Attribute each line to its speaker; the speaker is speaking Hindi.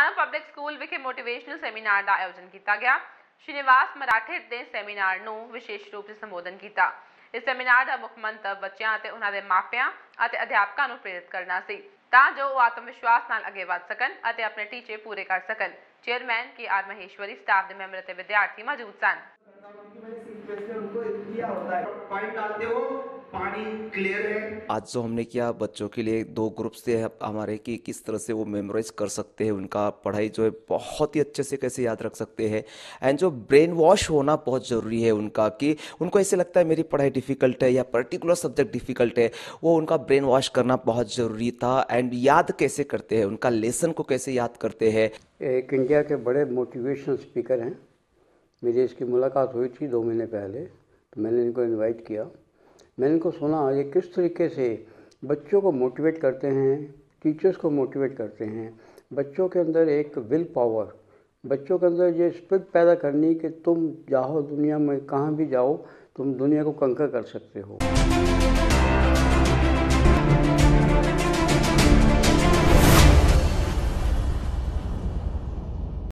Speaker 1: ਮਾਨਵ ਪਬਲਿਕ ਸਕੂਲ ਵਿਖੇ ਮੋਟੀਵੇਸ਼ਨਲ ਸੈਮੀਨਾਰ ਦਾ ਆਯੋਜਨ ਕੀਤਾ ਗਿਆ ਸ਼੍ਰੀਨਿਵਾਸ ਮਰਾਠੇ ਦੇ ਸੈਮੀਨਾਰ ਨੂੰ ਵਿਸ਼ੇਸ਼ ਰੂਪ ਵਿੱਚ ਸੰਬੋਧਨ ਕੀਤਾ ਇਸ ਸੈਮੀਨਾਰ ਦਾ ਮੁੱਖ ਮੰਤਵ ਬੱਚਿਆਂ ਅਤੇ ਉਹਨਾਂ ਦੇ ਮਾਪਿਆਂ ਅਤੇ ਅਧਿਆਪਕਾਂ ਨੂੰ ਪ੍ਰੇਰਿਤ ਕਰਨਾ ਸੀ ਤਾਂ ਜੋ ਉਹ ਆਤਮ ਵਿਸ਼ਵਾਸ ਨਾਲ ਅੱਗੇ ਵਧ ਸਕਣ ਅਤੇ ਆਪਣੇ ਟੀਚੇ ਪੂਰੇ ਕਰ ਸਕਣ chairman K R Maheshwari staff ਦੇ ਮੈਂਬਰ ਅਤੇ ਵਿਦਿਆਰਥੀ ਮੌਜੂਦ ਸਨ
Speaker 2: किया होता है पानी डालते हो पानी क्लियर है आज जो हमने किया बच्चों के लिए दो ग्रुप से हमारे कि किस तरह से वो मेमोराइज कर सकते हैं उनका पढ़ाई जो है बहुत ही अच्छे से कैसे याद रख सकते हैं एंड जो ब्रेन वॉश होना बहुत ज़रूरी है उनका कि उनको ऐसे लगता है मेरी पढ़ाई डिफ़िकल्ट है या पर्टिकुलर सब्जेक्ट डिफ़िकल्ट है वो उनका ब्रेन वॉश करना बहुत ज़रूरी था एंड याद कैसे करते हैं उनका लेसन को कैसे याद करते हैं
Speaker 3: एक इंडिया के बड़े मोटिवेशन स्पीकर हैं मेरी इसकी मुलाकात हुई थी दो महीने पहले तो मैंने इनको इनवाइट किया मैंने इनको सुना ये किस तरीके से बच्चों को मोटिवेट करते हैं टीचर्स को मोटिवेट करते हैं बच्चों के अंदर एक विल पावर बच्चों के अंदर ये स्पिरिट पैदा करनी कि तुम जाओ दुनिया में कहाँ भी जाओ तुम दुनिया को कंकर कर सकते हो